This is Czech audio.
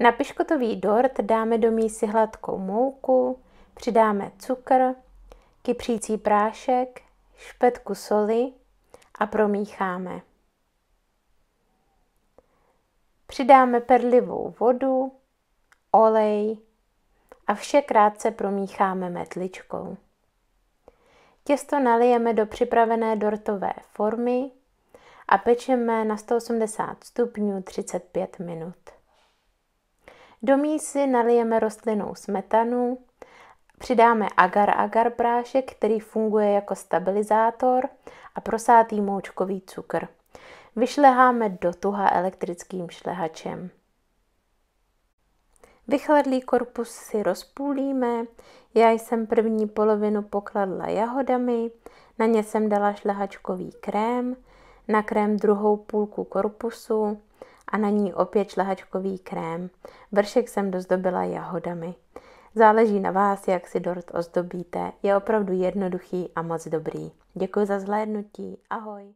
Na piškotový dort dáme do mísy hladkou mouku, přidáme cukr, kypřící prášek, špetku soli a promícháme. Přidáme perlivou vodu, olej a vše krátce promícháme metličkou. Těsto nalijeme do připravené dortové formy a pečeme na 180 stupňů 35 minut. Do mísy nalijeme rostlinnou smetanu, přidáme agar-agar prášek, který funguje jako stabilizátor a prosátý moučkový cukr. Vyšleháme do tuha elektrickým šlehačem. Vychladlý korpus si rozpůlíme, já jsem první polovinu pokladla jahodami, na ně jsem dala šlehačkový krém, na krém druhou půlku korpusu, a na ní opět šlehačkový krém. Vršek jsem dozdobila jahodami. Záleží na vás, jak si dort ozdobíte. Je opravdu jednoduchý a moc dobrý. Děkuji za zhlédnutí. Ahoj.